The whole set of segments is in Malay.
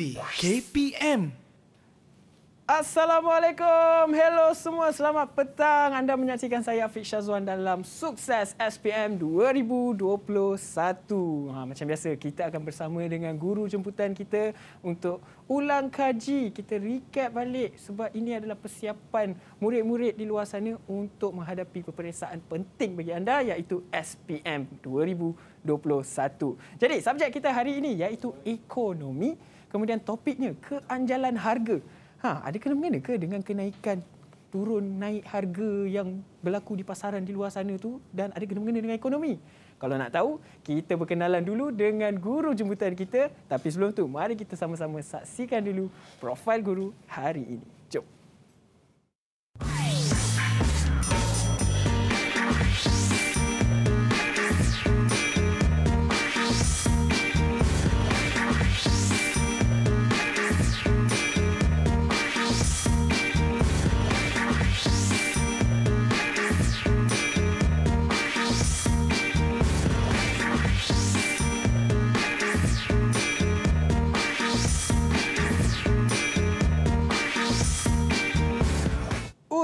Only KPM. Assalamualaikum. Hello semua. Selamat petang. Anda menyaksikan saya Afiq Shazwan dalam Sukses SPM 2021. Ha, macam biasa, kita akan bersama dengan guru jemputan kita untuk ulang kaji. Kita recap balik sebab ini adalah persiapan murid-murid di luar sana untuk menghadapi peperiksaan penting bagi anda iaitu SPM 2021. Jadi, subjek kita hari ini iaitu ekonomi. Kemudian topiknya keanjalan harga. Ha, ada kena mengena ke dengan kenaikan turun naik harga yang berlaku di pasaran di luar sana tu dan ada kena mengena dengan ekonomi. Kalau nak tahu, kita berkenalan dulu dengan guru jemputan kita. Tapi sebelum tu, mari kita sama-sama saksikan dulu profil guru hari ini.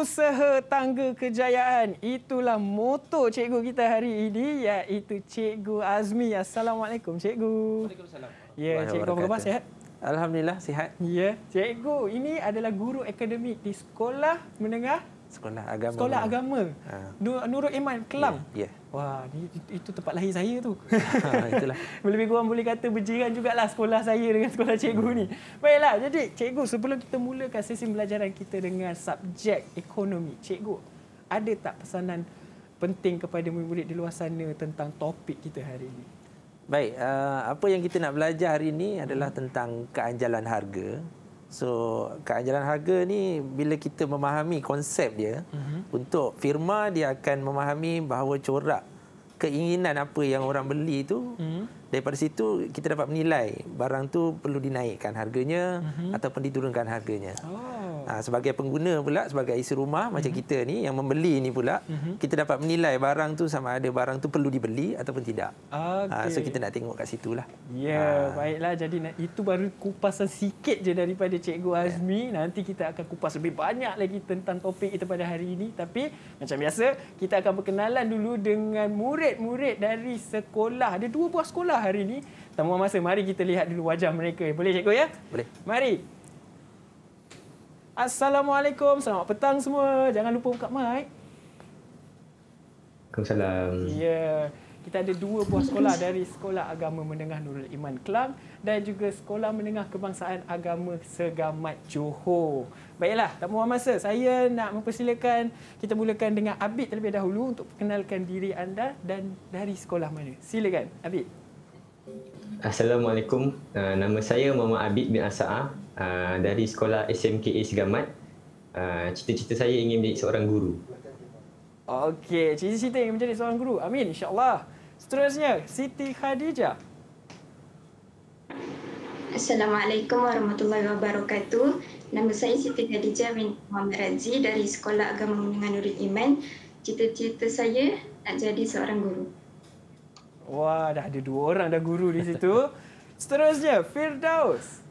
usaha tangga kejayaan. Itulah moto cikgu kita hari ini iaitu Cikgu Azmi. Assalamualaikum cikgu. Waalaikumsalam. Ya, cikgu apa khabar sihat? Alhamdulillah sihat. Ya, cikgu ini adalah guru akademik di sekolah menengah Sekolah Agama. Sekolah Agama. Ha. Nurul Iman Kelam. Ya. Yeah, yeah. Wah, ni, itu tempat lahir saya tu. Ha, itulah. Lebih kurang boleh kata berjiran lah sekolah saya dengan sekolah cikgu ni. Baiklah, jadi cikgu sebelum kita mulakan sesi pembelajaran kita dengan subjek ekonomi. Cikgu, ada tak pesanan penting kepada murid-murid di luar sana tentang topik kita hari ini? Baik, ah, apa yang kita nak belajar hari ini adalah hmm. tentang keanjalan harga. So keanjalan harga ni bila kita memahami konsep dia mm-hmm. untuk firma dia akan memahami bahawa corak keinginan apa yang orang beli tu mm-hmm. daripada situ kita dapat menilai barang tu perlu dinaikkan harganya mm-hmm. ataupun diturunkan harganya. Oh. Ha, sebagai pengguna pula, sebagai isi rumah mm-hmm. macam mhm. kita ni yang membeli ni pula, mm-hmm. kita dapat menilai barang tu sama ada barang tu perlu dibeli ataupun tidak. Ah, okay. Ha, so kita nak tengok kat situ lah. Ya, yeah, ha. baiklah. Jadi itu baru kupasan sikit je daripada Cikgu ya. Azmi. Yeah. Nanti kita akan kupas lebih banyak lagi tentang topik kita pada hari ini. Tapi macam biasa, kita akan berkenalan dulu dengan murid-murid dari sekolah. Ada dua buah sekolah hari ini. Tak masa, mari kita lihat dulu wajah mereka. Boleh cikgu ya? Boleh. Mari, Assalamualaikum. Selamat petang semua. Jangan lupa buka mic. Assalamualaikum. Ya. Yeah. Kita ada dua buah sekolah dari Sekolah Agama Menengah Nurul Iman Kelang dan juga Sekolah Menengah Kebangsaan Agama Segamat Johor. Baiklah, tak membuang masa. Saya nak mempersilakan kita mulakan dengan Abid terlebih dahulu untuk perkenalkan diri anda dan dari sekolah mana. Silakan, Abid. Assalamualaikum. Uh, nama saya Muhammad Abid bin Asa'ah uh, dari sekolah SMKA Segamat. Uh, cita-cita saya ingin menjadi seorang guru. Okey, cita-cita ingin menjadi seorang guru. Amin, insyaAllah. Seterusnya, Siti Khadijah. Assalamualaikum warahmatullahi wabarakatuh. Nama saya Siti Khadijah bin Muhammad Razi dari Sekolah Agama Menengah Nurul Iman. Cita-cita saya nak jadi seorang guru. Wah, dah ada dua orang dah guru di situ. Seterusnya, Firdaus.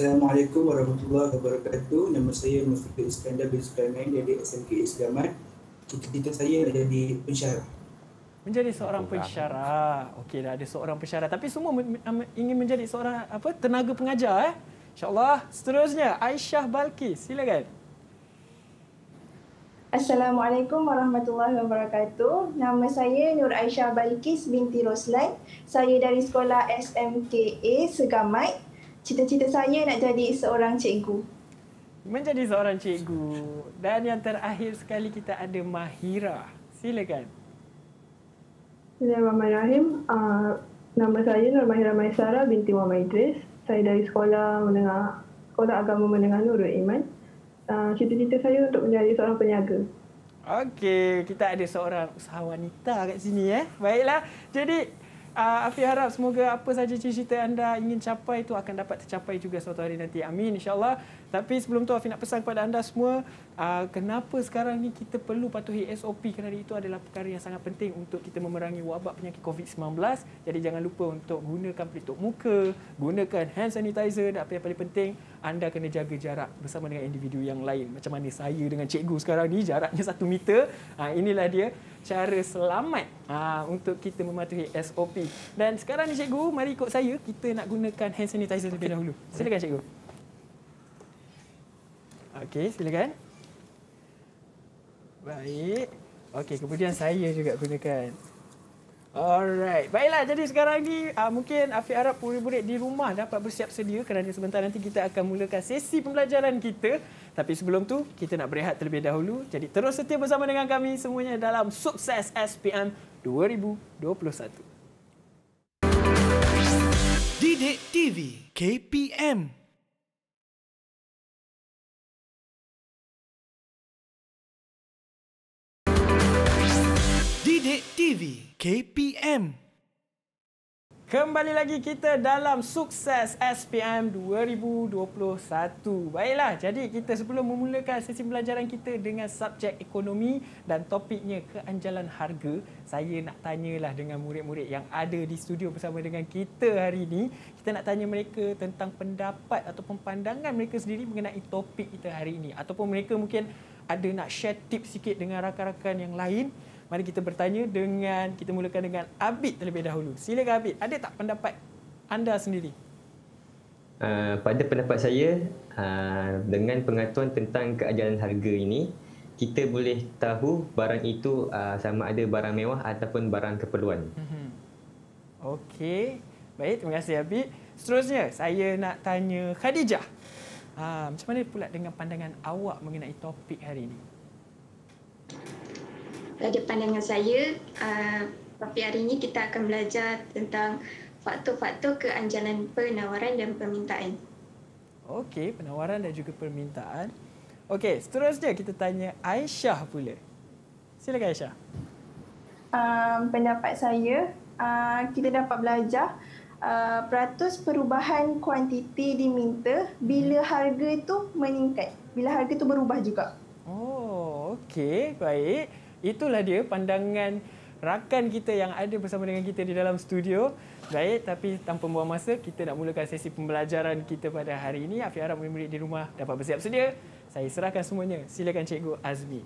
Assalamualaikum warahmatullahi wabarakatuh. Nama saya Mustafa Iskandar bin Sulaiman dari SMK Isgamat. Cita-cita saya adalah jadi pensyarah. Menjadi seorang pensyarah. Okey dah ada seorang pensyarah. Tapi semua ingin menjadi seorang apa tenaga pengajar. Eh? InsyaAllah seterusnya Aisyah Balki. Silakan. Assalamualaikum warahmatullahi wabarakatuh. Nama saya Nur Aisyah Balkis binti Roslan. Saya dari sekolah SMKA Segamat cita-cita saya nak jadi seorang cikgu. Menjadi seorang cikgu. Dan yang terakhir sekali kita ada Mahira. Silakan. Bismillahirrahmanirrahim. Uh, nama saya Nur Mahira Maisara binti Muhammad Idris. Saya dari sekolah menengah Sekolah Agama Menengah Nurul Iman. Ah, cita-cita saya untuk menjadi seorang peniaga. Okey, kita ada seorang usahawan wanita kat sini eh. Baiklah. Jadi uh, ah, Afi harap semoga apa saja cita-cita anda ingin capai itu akan dapat tercapai juga suatu hari nanti. Amin insyaAllah. Tapi sebelum tu Afi nak pesan kepada anda semua uh, kenapa sekarang ni kita perlu patuhi SOP kerana itu adalah perkara yang sangat penting untuk kita memerangi wabak penyakit COVID-19. Jadi jangan lupa untuk gunakan pelitup muka, gunakan hand sanitizer dan apa yang paling penting, anda kena jaga jarak bersama dengan individu yang lain. Macam mana saya dengan cikgu sekarang ni jaraknya satu meter. Uh, inilah dia cara selamat uh, untuk kita mematuhi SOP. Dan sekarang ni cikgu, mari ikut saya. Kita nak gunakan hand sanitizer terlebih dahulu. Silakan cikgu. Okey, silakan. Baik. Okey, kemudian saya juga gunakan. Alright. Baiklah, jadi sekarang ni uh, mungkin Afiq Arab puri murid di rumah dapat bersiap sedia kerana sebentar nanti kita akan mulakan sesi pembelajaran kita. Tapi sebelum tu, kita nak berehat terlebih dahulu. Jadi terus setia bersama dengan kami semuanya dalam Sukses SPM 2021. Didik TV KPM Update TV KPM Kembali lagi kita dalam sukses SPM 2021. Baiklah, jadi kita sebelum memulakan sesi pelajaran kita dengan subjek ekonomi dan topiknya keanjalan harga, saya nak tanyalah dengan murid-murid yang ada di studio bersama dengan kita hari ini. Kita nak tanya mereka tentang pendapat atau pandangan mereka sendiri mengenai topik kita hari ini. Ataupun mereka mungkin ada nak share tips sikit dengan rakan-rakan yang lain. Mari kita bertanya dengan kita mulakan dengan Abid terlebih dahulu. Sila, Abid, ada tak pendapat anda sendiri? Uh, pada pendapat saya, uh, dengan pengatuan tentang keadaan harga ini, kita boleh tahu barang itu uh, sama ada barang mewah ataupun barang keperluan. Mhm. Okey, baik. Terima kasih Abi. Seterusnya, saya nak tanya Khadijah. Uh, macam mana pula dengan pandangan awak mengenai topik hari ini? pada pandangan saya, uh, tapi hari ini kita akan belajar tentang faktor-faktor keanjalan penawaran dan permintaan. Okey, penawaran dan juga permintaan. Okey, seterusnya kita tanya Aisyah pula. Silakan Aisyah. Um, pendapat saya, uh, kita dapat belajar uh, peratus perubahan kuantiti diminta bila harga itu meningkat. Bila harga itu berubah juga. Oh, okey. Baik. Itulah dia pandangan rakan kita yang ada bersama dengan kita di dalam studio. Baik, tapi tanpa buang masa, kita nak mulakan sesi pembelajaran kita pada hari ini. Afi harap murid-murid di rumah dapat bersiap sedia. Saya serahkan semuanya. Silakan Cikgu Azmi.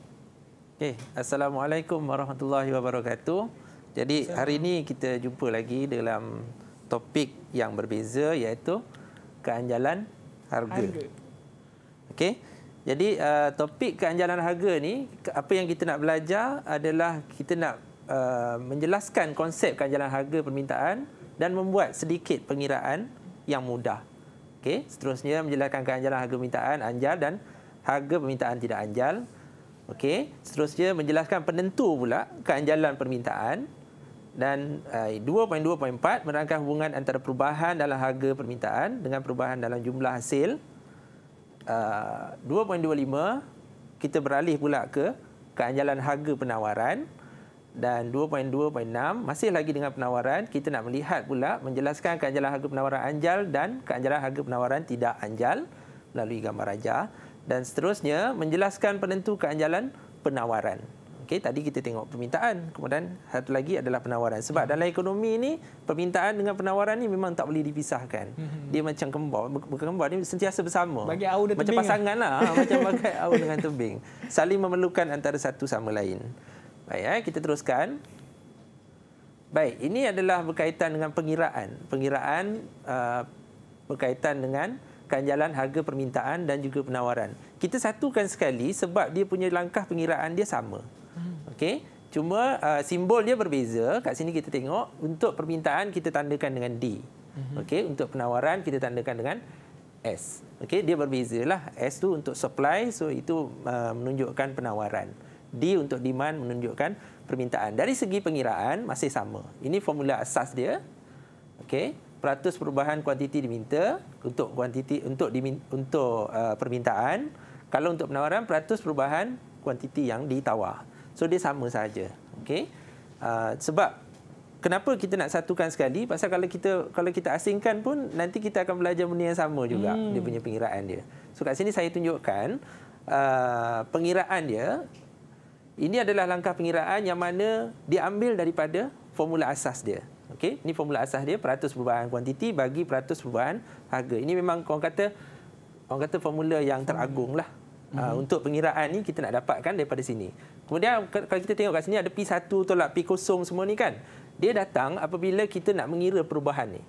Okay. Assalamualaikum warahmatullahi wabarakatuh. Jadi hari ini kita jumpa lagi dalam topik yang berbeza iaitu keanjalan harga. harga. Okey. Jadi uh, topik keanjalan harga ni apa yang kita nak belajar adalah kita nak uh, menjelaskan konsep keanjalan harga permintaan dan membuat sedikit pengiraan yang mudah. Okey, seterusnya menjelaskan keanjalan harga permintaan anjal dan harga permintaan tidak anjal. Okey, seterusnya menjelaskan penentu pula keanjalan permintaan dan uh, 2.2.4 merangkai hubungan antara perubahan dalam harga permintaan dengan perubahan dalam jumlah hasil 2.25 uh, kita beralih pula ke keanjalan harga penawaran dan 2.2.6 masih lagi dengan penawaran kita nak melihat pula menjelaskan keanjalan harga penawaran anjal dan keanjalan harga penawaran tidak anjal melalui gambar raja dan seterusnya menjelaskan penentu keanjalan penawaran. Okey, tadi kita tengok permintaan, kemudian satu lagi adalah penawaran. Sebab hmm. dalam ekonomi ini permintaan dengan penawaran ini memang tak boleh dipisahkan. Hmm. Dia macam kembar, bukan kembar ini sentiasa bersama. Bagi awu dan macam lah. pasangan lah, ha, macam bagai awu dengan tebing. Saling memerlukan antara satu sama lain. Baik, eh, kita teruskan. Baik, ini adalah berkaitan dengan pengiraan. Pengiraan uh, berkaitan dengan ganjalan harga permintaan dan juga penawaran. Kita satukan sekali sebab dia punya langkah pengiraan dia sama. Okey. Cuma uh, simbol dia berbeza. Kat sini kita tengok untuk permintaan kita tandakan dengan D. Mhm. Okey, untuk penawaran kita tandakan dengan S. Okey, dia berbezalah. S tu untuk supply, so itu uh, menunjukkan penawaran. D untuk demand menunjukkan permintaan. Dari segi pengiraan masih sama. Ini formula asas dia. Okey, peratus perubahan kuantiti diminta untuk kuantiti untuk dimin, untuk uh, permintaan. Kalau untuk penawaran peratus perubahan kuantiti yang ditawar. So dia sama saja. Okey. Uh, ah, sebab kenapa kita nak satukan sekali? Pasal kalau kita kalau kita asingkan pun nanti kita akan belajar benda yang sama juga hmm. dia punya pengiraan dia. So kat sini saya tunjukkan uh, pengiraan dia ini adalah langkah pengiraan yang mana diambil daripada formula asas dia. Okey, ini formula asas dia peratus perubahan kuantiti bagi peratus perubahan harga. Ini memang orang kata orang kata formula yang teragunglah. Hmm. Uh, untuk pengiraan ni kita nak dapatkan daripada sini. Kemudian kalau kita tengok kat sini ada P1 tolak P0 semua ni kan. Dia datang apabila kita nak mengira perubahan ni.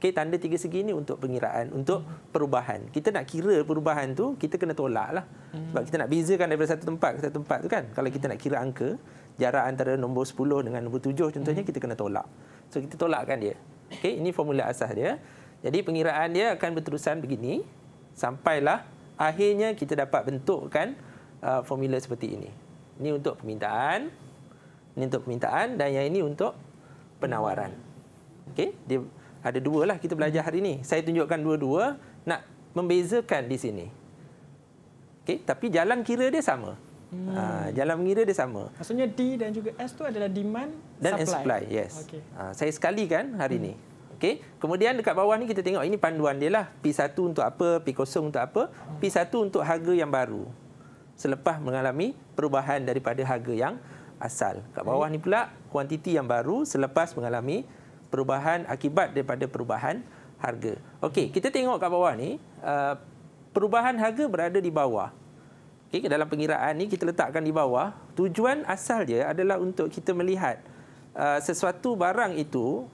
Okey, tanda tiga segi ni untuk pengiraan, untuk perubahan. Kita nak kira perubahan tu, kita kena tolak lah. Hmm. Sebab kita nak bezakan daripada satu tempat ke satu tempat tu kan. Kalau kita nak kira angka, jarak antara nombor 10 dengan nombor 7 contohnya, hmm. kita kena tolak. So, kita tolakkan dia. Okey, ini formula asas dia. Jadi, pengiraan dia akan berterusan begini. Sampailah akhirnya kita dapat bentukkan uh, formula seperti ini. Ini untuk permintaan. Ini untuk permintaan dan yang ini untuk penawaran. Okey, dia ada dua lah kita belajar hari ini. Saya tunjukkan dua-dua nak membezakan di sini. Okey, tapi jalan kira dia sama. Hmm. Ha, jalan mengira dia sama. Maksudnya D dan juga S tu adalah demand dan supply. supply yes. Okay. Ha, saya sekali kan hari hmm. ini. Okey. Kemudian dekat bawah ni kita tengok ini panduan dia lah. P1 untuk apa, P0 untuk apa, P1 untuk harga yang baru selepas mengalami perubahan daripada harga yang asal. Kat bawah hmm. ni pula kuantiti yang baru selepas mengalami perubahan akibat daripada perubahan harga. Okey, kita tengok kat bawah ni uh, perubahan harga berada di bawah. Okey, dalam pengiraan ni kita letakkan di bawah. Tujuan asal dia adalah untuk kita melihat uh, sesuatu barang itu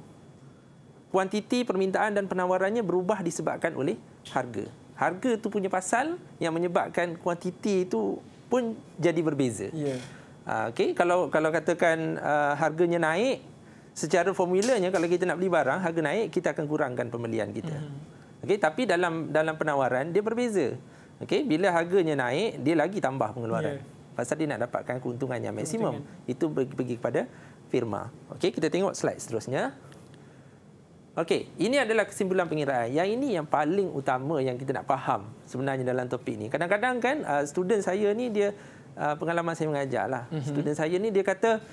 kuantiti permintaan dan penawarannya berubah disebabkan oleh harga harga tu punya pasal yang menyebabkan kuantiti itu pun jadi berbeza. Yeah. Uh, ah, okay, kalau kalau katakan uh, harganya naik, secara formulanya kalau kita nak beli barang harga naik kita akan kurangkan pembelian kita. Mm. Okay, tapi dalam dalam penawaran dia berbeza. Okay, bila harganya naik dia lagi tambah pengeluaran. Yeah. Pasal dia nak dapatkan keuntungan yang maksimum. Itu pergi kepada firma. Okey, kita tengok slide seterusnya. Okey, ini adalah kesimpulan pengiraan. Yang ini yang paling utama yang kita nak faham sebenarnya dalam topik ini. Kadang-kadang kan uh, student saya ni dia uh, pengalaman saya mengajarlah. Mm -hmm. Student saya ni dia kata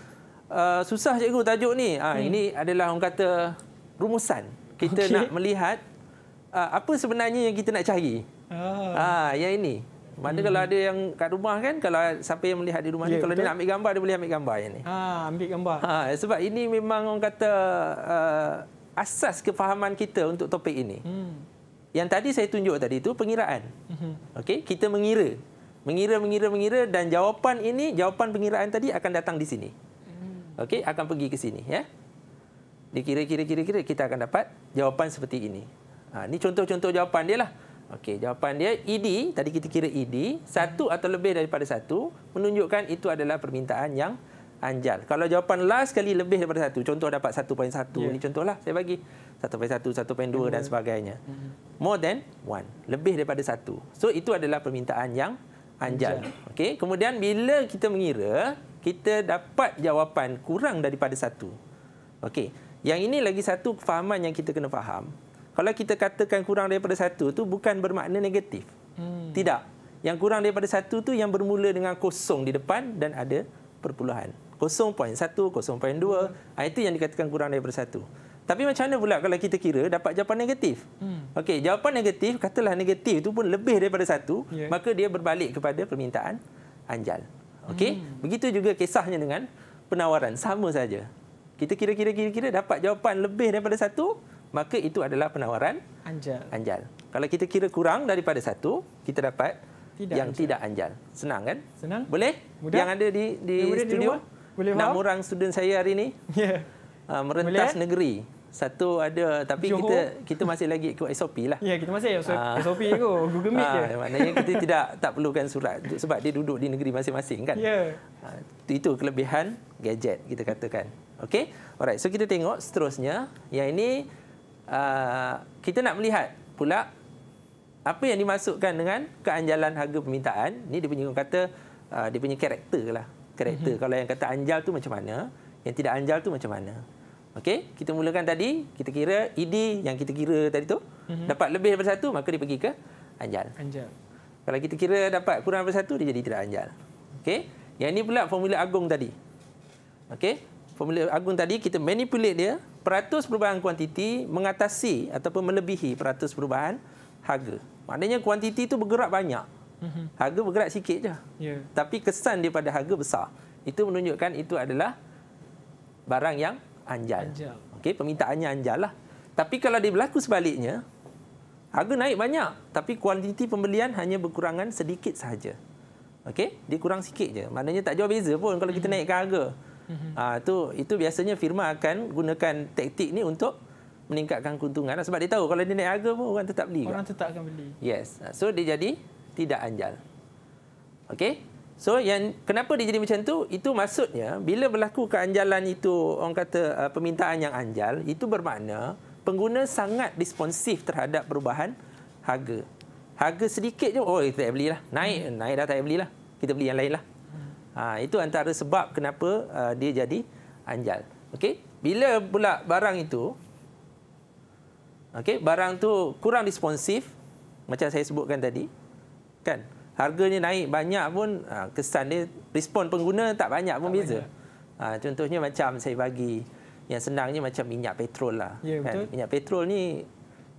uh, susah cikgu tajuk ni. Ha, hmm. ini adalah orang kata rumusan. Kita okay. nak melihat uh, apa sebenarnya yang kita nak cari. Ah. Ha, yang ini. Mana hmm. kalau ada yang kat rumah kan kalau siapa yang melihat di rumah yeah, ni ya, kalau dia nak ambil gambar dia boleh ambil gambar yang ni. Ha, ambil gambar. Ha, sebab ini memang orang kata uh, asas kefahaman kita untuk topik ini. Hmm. Yang tadi saya tunjuk tadi itu pengiraan. Hmm. Okey, kita mengira. Mengira, mengira, mengira dan jawapan ini, jawapan pengiraan tadi akan datang di sini. Hmm. Okey, akan pergi ke sini ya. Dikira, kira, kira, kira kita akan dapat jawapan seperti ini. Ha, ini contoh-contoh jawapan dia lah. Okey, jawapan dia ED, tadi kita kira ED, satu hmm. atau lebih daripada satu, menunjukkan itu adalah permintaan yang Anjal. Kalau jawapan last sekali lebih daripada satu. Contoh dapat 1.1 yeah. ini contohlah saya bagi. 1.1, 1.2 mm. dan mm-hmm. sebagainya. Mm-hmm. More than one. Lebih daripada satu. So itu adalah permintaan yang Anjal. anjal. Okey. Kemudian bila kita mengira kita dapat jawapan kurang daripada satu. Okey. Yang ini lagi satu kefahaman yang kita kena faham. Kalau kita katakan kurang daripada satu tu bukan bermakna negatif. Hmm. Tidak. Yang kurang daripada satu tu yang bermula dengan kosong di depan dan ada perpuluhan. 0.1, 0.2. Itu yang dikatakan kurang daripada satu. Tapi macam mana pula kalau kita kira dapat jawapan negatif? Hmm. Okey, jawapan negatif, katalah negatif itu pun lebih daripada satu, yeah. maka dia berbalik kepada permintaan anjal. Okey, hmm. begitu juga kisahnya dengan penawaran. Sama saja. Kita kira-kira-kira kira dapat jawapan lebih daripada satu, maka itu adalah penawaran anjal. anjal. Kalau kita kira kurang daripada satu, kita dapat tidak yang anjal. tidak anjal. Senang kan? Senang. Boleh? Mudah. Yang ada di, di studio? Di boleh enam faham? orang student saya hari ini yeah. Ya. uh, merentas Boleh, eh? negeri. Satu ada tapi Johor. kita kita masih lagi ikut SOP lah. Ya, yeah, kita masih ikut uh, SOP aku, Google Meet uh, je. Ah, maknanya kita tidak tak perlukan surat sebab dia duduk di negeri masing-masing kan. Ya. Yeah. Uh, itu kelebihan gadget kita katakan. Okey. Alright, so kita tengok seterusnya. Yang ini uh, kita nak melihat pula apa yang dimasukkan dengan keanjalan harga permintaan. Ini dia punya kata uh, dia punya karakter lah karakter. Mhm. Kalau yang kata anjal tu macam mana, yang tidak anjal tu macam mana. Okey, kita mulakan tadi, kita kira ID e yang kita kira tadi tu mhm. dapat lebih daripada satu, maka dia pergi ke anjal. Anjal. Kalau kita kira dapat kurang daripada satu, dia jadi tidak anjal. Okey, yang ini pula formula agung tadi. Okey, formula agung tadi kita manipulate dia, peratus perubahan kuantiti mengatasi ataupun melebihi peratus perubahan harga. Maknanya kuantiti itu bergerak banyak. -hmm. Harga bergerak sikit je. Yeah. Tapi kesan daripada harga besar. Itu menunjukkan itu adalah barang yang anjal. anjal. Okey, permintaannya anjal lah. Tapi kalau dia berlaku sebaliknya, harga naik banyak tapi kuantiti pembelian hanya berkurangan sedikit sahaja. Okey, dia kurang sikit je. Maknanya tak jauh beza pun kalau kita mhm. naikkan harga. Ha, tu itu biasanya firma akan gunakan taktik ni untuk meningkatkan keuntungan sebab dia tahu kalau dia naik harga pun orang tetap beli. Orang kan? tetap akan beli. Yes. So dia jadi tidak anjal. Okey? So yang kenapa dia jadi macam tu? Itu maksudnya bila berlaku keanjalan itu orang kata uh, permintaan yang anjal, itu bermakna pengguna sangat responsif terhadap perubahan harga. Harga sedikit je, oh kita tak boleh lah. Naik, hmm. naik dah tak boleh lah. Kita beli yang lain lah. Hmm. Ha, itu antara sebab kenapa uh, dia jadi anjal. okay? Bila pula barang itu okay, barang tu kurang responsif macam saya sebutkan tadi, kan harganya naik banyak pun ha, kesan dia respon pengguna tak banyak pun tak beza banyak. Ha, contohnya macam saya bagi yang senangnya macam minyak petrol lah ya, kan? minyak petrol ni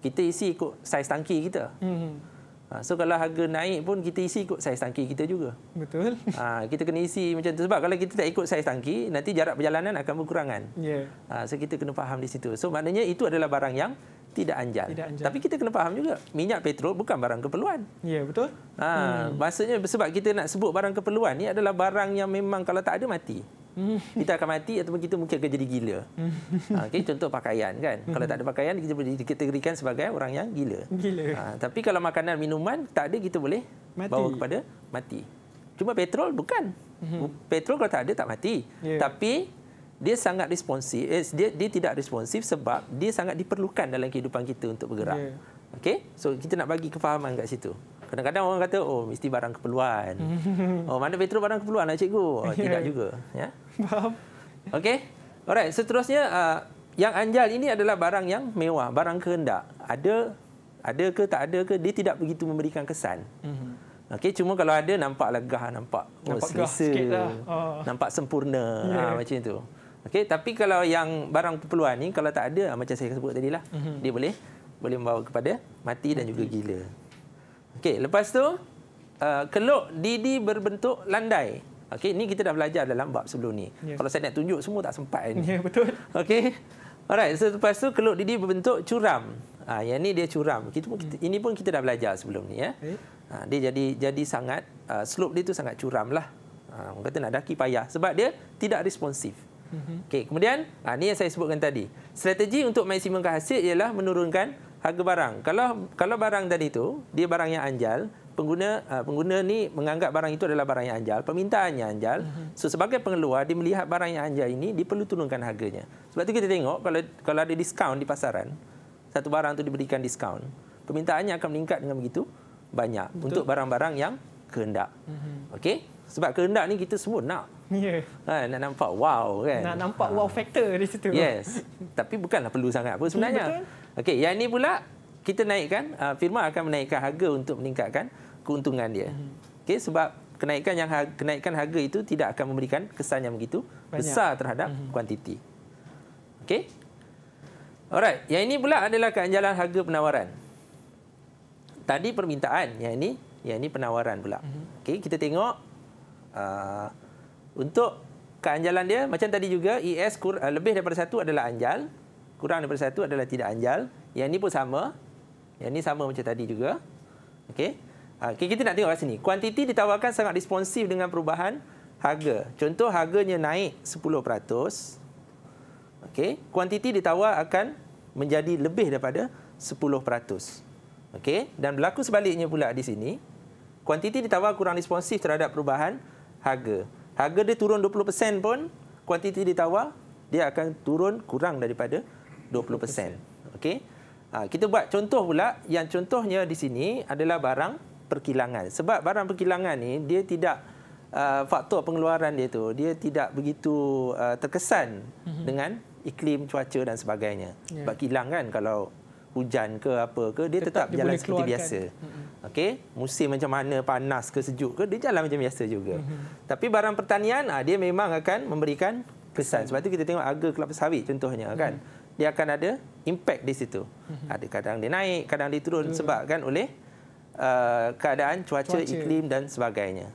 kita isi ikut saiz tangki kita hmm. Ha, so kalau harga naik pun kita isi ikut saiz tangki kita juga betul ha, kita kena isi macam tu sebab kalau kita tak ikut saiz tangki nanti jarak perjalanan akan berkurangan ya. ha, so kita kena faham di situ so maknanya itu adalah barang yang tidak anjal. tidak anjal. Tapi kita kena faham juga, minyak petrol bukan barang keperluan. Ya, betul. Ha, hmm. Maksudnya sebab kita nak sebut barang keperluan, ini adalah barang yang memang kalau tak ada, mati. Hmm. Kita akan mati ataupun kita mungkin akan jadi gila. Hmm. Ha, okay, contoh pakaian kan. Hmm. Kalau tak ada pakaian, kita boleh dikategorikan sebagai orang yang gila. gila. Ha, tapi kalau makanan, minuman, tak ada, kita boleh mati. bawa kepada mati. Cuma petrol bukan. Hmm. Petrol kalau tak ada, tak mati. Yeah. Tapi dia sangat responsif eh, dia dia tidak responsif sebab dia sangat diperlukan dalam kehidupan kita untuk bergerak yeah. okey so kita nak bagi kefahaman kat situ kadang-kadang orang kata oh mesti barang keperluan oh mana betul barang keperluan lah cikgu oh, yeah. tidak juga ya faham okey alright seterusnya uh, yang anjal ini adalah barang yang mewah barang kehendak ada ada ke tak ada ke dia tidak begitu memberikan kesan mm-hmm. Okey cuma kalau ada nampak legah lah nampak oh, nampak selesa lah. oh. nampak sempurna yeah. Ya. ha, macam itu. Okey, tapi kalau yang barang keperluan ni kalau tak ada ah, macam saya sebut tadi lah, mm-hmm. dia boleh boleh membawa kepada mati, dan juga gila. Okey, lepas tu uh, keluk didi berbentuk landai. Okey, ni kita dah belajar dalam bab sebelum ni. Yeah. Kalau saya nak tunjuk semua tak sempat ini. Ya, yeah, betul. Okey. Alright, so lepas tu keluk didi berbentuk curam. Ah, ha, yang ni dia curam. Kita pun kita, hmm. ini pun kita dah belajar sebelum ni ya. Ha, dia jadi jadi sangat uh, slope dia tu sangat curam lah. Ha, orang kata nak daki payah sebab dia tidak responsif. Mhm. Okay, kemudian ini ha, yang saya sebutkan tadi. Strategi untuk maksimumkan hasil ialah menurunkan harga barang. Kalau kalau barang tadi itu dia barang yang anjal, pengguna ha, pengguna ni menganggap barang itu adalah barang yang anjal, permintaannya anjal. Mhm. So sebagai pengeluar dia melihat barang yang anjal ini dia perlu turunkan harganya. Sebab tu kita tengok kalau kalau ada diskaun di pasaran, satu barang tu diberikan diskaun, permintaannya akan meningkat dengan begitu banyak Betul. untuk barang-barang yang kehendak. Mhm. Okey? Sebab kehendak ni kita semua nak. Yeah. Ha, kan, nak nampak wow kan. Nak nampak ha. wow factor di situ. Yes. Tapi bukanlah perlu sangat pun sebenarnya. Betul. Okey, yang ini pula kita naikkan, uh, firma akan menaikkan harga untuk meningkatkan keuntungan dia. Hmm. Okey, sebab kenaikan yang harga, kenaikan harga itu tidak akan memberikan kesan yang begitu Banyak. besar terhadap mm-hmm. kuantiti. Okey. Alright, yang ini pula adalah keanjalan harga penawaran. Tadi permintaan, yang ini, yang ini penawaran pula. Hmm. Okey, kita tengok uh, untuk keanjalan dia macam tadi juga ES eh, lebih daripada satu adalah anjal kurang daripada satu adalah tidak anjal yang ini pun sama yang ini sama macam tadi juga okey ah, okay, kita nak tengok kat sini kuantiti ditawarkan sangat responsif dengan perubahan harga contoh harganya naik 10% okey kuantiti ditawar akan menjadi lebih daripada 10% okey dan berlaku sebaliknya pula di sini kuantiti ditawar kurang responsif terhadap perubahan harga harga dia turun 20% pun kuantiti ditawar dia akan turun kurang daripada 20%. Okey. Ha, kita buat contoh pula yang contohnya di sini adalah barang perkilangan. Sebab barang perkilangan ni dia tidak uh, faktor pengeluaran dia tu dia tidak begitu uh, terkesan mhm. dengan iklim cuaca dan sebagainya. Yeah. Sebab kilang kan kalau hujan ke apa ke dia tetap, tetap dia jalan seperti biasa. Mm-hmm. Okey, musim macam mana panas ke sejuk ke dia jalan macam biasa juga. Mm-hmm. Tapi barang pertanian ah dia memang akan memberikan kesan. Sebab tu kita tengok harga kelapa sawit contohnya mm-hmm. kan. Dia akan ada impact di situ. Mm-hmm. Ada kadang dia naik, kadang dia turun mm-hmm. sebab kan oleh uh, keadaan cuaca, cuaca, iklim dan sebagainya.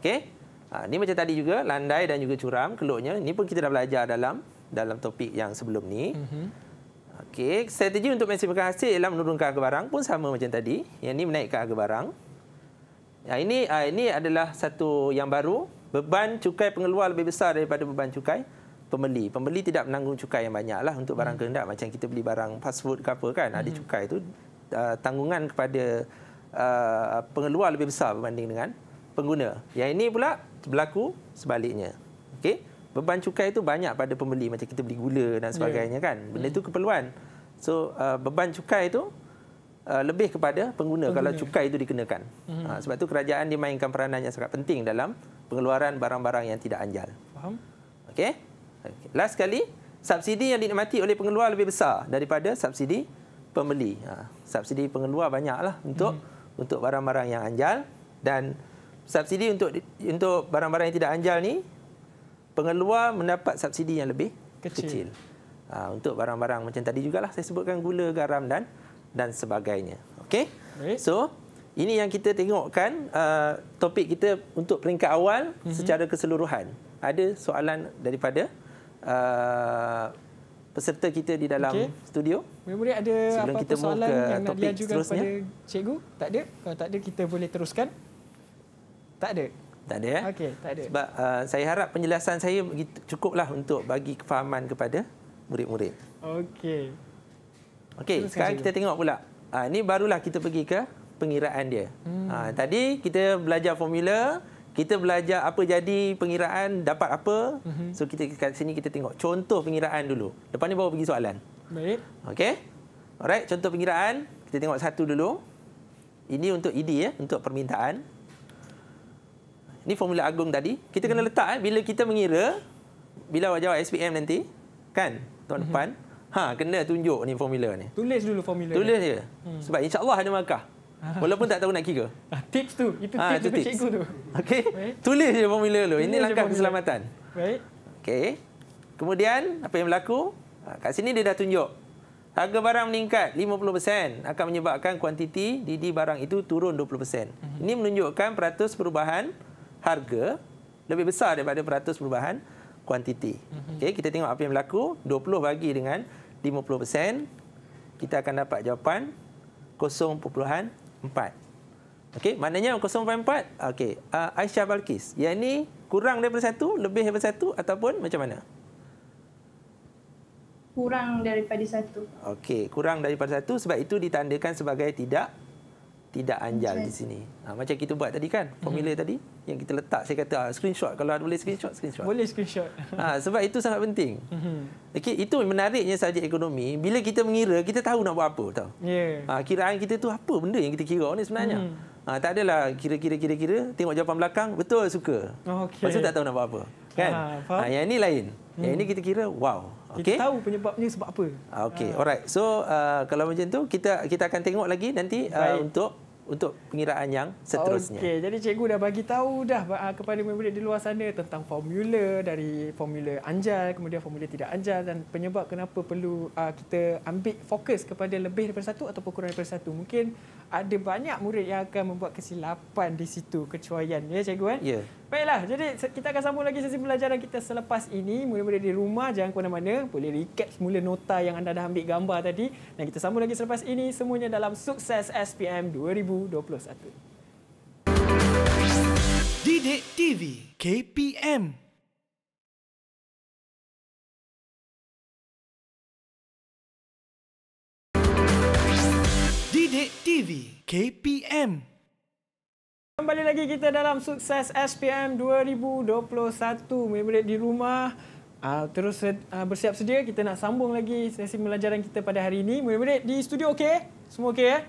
Okey. Ha, ah, ini macam tadi juga landai dan juga curam keluknya. Ini pun kita dah belajar dalam dalam topik yang sebelum ni. Mm-hmm. Okey, strategi untuk maksimalkan hasil ialah menurunkan harga barang pun sama macam tadi. Yang ini menaikkan harga barang. Ya, ini ah, ini adalah satu yang baru, beban cukai pengeluar lebih besar daripada beban cukai pembeli. Pembeli tidak menanggung cukai yang banyaklah untuk barang hmm. kehendak macam kita beli barang fast food ke apa kan, hmm. ada cukai itu ah, tanggungan kepada ah, pengeluar lebih besar berbanding dengan pengguna. Yang ini pula berlaku sebaliknya. Okey beban cukai itu banyak pada pembeli macam kita beli gula dan ya. sebagainya yeah. kan benda itu ya. keperluan so uh, beban cukai itu uh, lebih kepada pengguna, pengguna kalau cukai itu dikenakan mm-hmm. uh, sebab itu kerajaan dimainkan peranan yang sangat penting dalam pengeluaran barang-barang yang tidak anjal faham okey okay. last sekali subsidi yang dinikmati oleh pengeluar lebih besar daripada subsidi pembeli uh, subsidi pengeluar banyaklah untuk mm-hmm. untuk barang-barang yang anjal dan subsidi untuk untuk barang-barang yang tidak anjal ni pengeluar mendapat subsidi yang lebih kecil. kecil. Ha, untuk barang-barang macam tadi juga lah saya sebutkan gula, garam dan dan sebagainya. Okey? So, ini yang kita tengokkan uh, topik kita untuk peringkat awal mm-hmm. secara keseluruhan. Ada soalan daripada uh, peserta kita di dalam okay. studio? Mungkin ada Sebelum apa-apa soalan yang topik nak diajukan kepada cikgu? Tak ada? Kalau tak ada kita boleh teruskan. Tak ada. Tak ada ya? Okey, tak ada. Sebab uh, saya harap penjelasan saya cukuplah untuk bagi kefahaman kepada murid-murid. Okey. Okey, sekarang kita tengok pula. Uh, ini barulah kita pergi ke pengiraan dia. Hmm. Uh, tadi kita belajar formula, kita belajar apa jadi pengiraan, dapat apa. Hmm. So kita kat sini kita tengok contoh pengiraan dulu. Lepas ni baru pergi soalan. Baik. Okey. Alright, contoh pengiraan. Kita tengok satu dulu. Ini untuk ID ya, eh, untuk permintaan ni formula agung tadi kita kena letak eh bila kita mengira bila awak jawab SPM nanti kan tahun mm-hmm. depan ha kena tunjuk ni formula ni tulis dulu formula tulis dia, dia. Hmm. sebab insyaallah ada markah ah. walaupun tak tahu nak kira ah, tips tu itu ha, tips untuk cikgu tu okey tulis je formula tu. ini langkah keselamatan baik okey kemudian apa yang berlaku ha, kat sini dia dah tunjuk Harga barang meningkat 50% akan menyebabkan kuantiti DD barang itu turun 20%. Mhm. Ini menunjukkan peratus perubahan harga lebih besar daripada peratus perubahan kuantiti. Mhm. Okay, kita tengok apa yang berlaku. 20 bagi dengan 50%, kita akan dapat jawapan 0.4. Okey, maknanya 0.4? Okey, uh, Aisyah Balkis. Yang ini kurang daripada satu, lebih daripada satu, ataupun macam mana? Kurang daripada satu. Okay, kurang daripada satu. sebab itu ditandakan sebagai tidak tidak anjal okay. di sini. Ha, macam kita buat tadi kan, formula mm-hmm. tadi yang kita letak, saya kata ha, screenshot. Kalau ada boleh screenshot, screenshot. Boleh screenshot. Ha, sebab itu sangat penting. Mm-hmm. Okay, itu menariknya saja ekonomi. Bila kita mengira, kita tahu nak buat apa. Tahu. Yeah. Ha, kiraan kita tu apa benda yang kita kira ni sebenarnya. Mm. Ha, tak adalah kira-kira-kira-kira, tengok jawapan belakang, betul suka. Oh, okay. Maksudnya tak tahu nak buat apa. Ah, kan? Ha, ha, yang ini lain. Mm. Yang hmm. ini kita kira, wow. Okay. Kita tahu penyebabnya sebab apa. Ah, okey, alright. So, uh, kalau macam tu, kita kita akan tengok lagi nanti uh, untuk untuk pengiraan yang seterusnya. Okey, jadi cikgu dah bagi tahu dah ah, kepada murid-murid di luar sana tentang formula dari formula anjal, kemudian formula tidak anjal dan penyebab kenapa perlu ah, kita ambil fokus kepada lebih daripada satu ataupun kurang daripada satu. Mungkin ada banyak murid yang akan membuat kesilapan di situ, kecuaian. Ya, cikgu kan? Ya. Yeah. Baiklah, jadi kita akan sambung lagi sesi pelajaran kita selepas ini. Mula-mula di rumah, jangan ke mana-mana. Boleh recap semula nota yang anda dah ambil gambar tadi. Dan kita sambung lagi selepas ini semuanya dalam Sukses SPM 2021. Didik TV KPM Didik TV KPM Kembali lagi kita dalam sukses SPM 2021 Mereka di rumah uh, Terus uh, bersiap sedia Kita nak sambung lagi sesi pembelajaran kita pada hari ini Mereka di studio okey? Semua okey ya? Eh?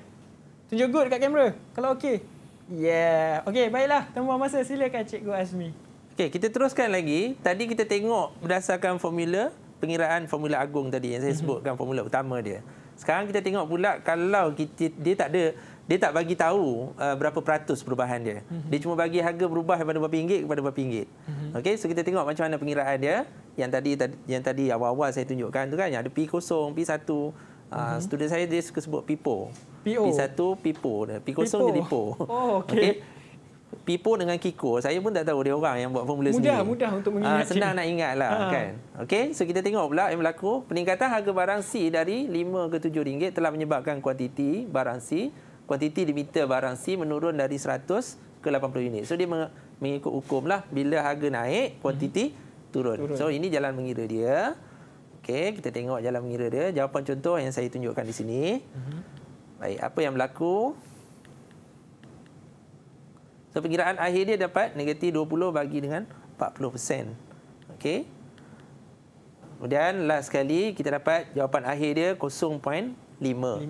Tunjuk good dekat kamera Kalau okey Yeah Okey baiklah Tembuang masa silakan Cikgu Azmi Okey kita teruskan lagi Tadi kita tengok berdasarkan formula Pengiraan formula agung tadi Yang saya mhm. sebutkan formula utama dia Sekarang kita tengok pula Kalau kita, dia tak ada dia tak bagi tahu uh, berapa peratus perubahan dia. Mm-hmm. Dia cuma bagi harga berubah daripada berapa ringgit kepada berapa ringgit. Mm-hmm. Okey, so kita tengok macam mana pengiraan dia. Yang tadi yang tadi awal-awal saya tunjukkan tu kan, ada P0, P1. Uh, mm-hmm. student saya dia suka sebut PIPO. P1, PIPO. P0 PIPO. dia LIPO. Oh, okey. Okay? PIPO dengan KIKO. Saya pun tak tahu dia orang yang buat formula mudah, sendiri. Mudah, mudah untuk mengingat. Uh, senang nak ingat lah uh-huh. kan. Okey, so kita tengok pula yang berlaku. Peningkatan harga barang C dari 5 ke 7 ringgit telah menyebabkan kuantiti barang C kuantiti diminta barang C menurun dari 100 ke 80 unit. So dia mengikut hukum lah bila harga naik, kuantiti mhm. turun. turun. So ini jalan mengira dia. Okey, kita tengok jalan mengira dia. Jawapan contoh yang saya tunjukkan di sini. Mhm. Baik, apa yang berlaku? So pengiraan akhir dia dapat negatif 20 bagi dengan 40%. Okey. Kemudian last sekali kita dapat jawapan akhir dia 0.5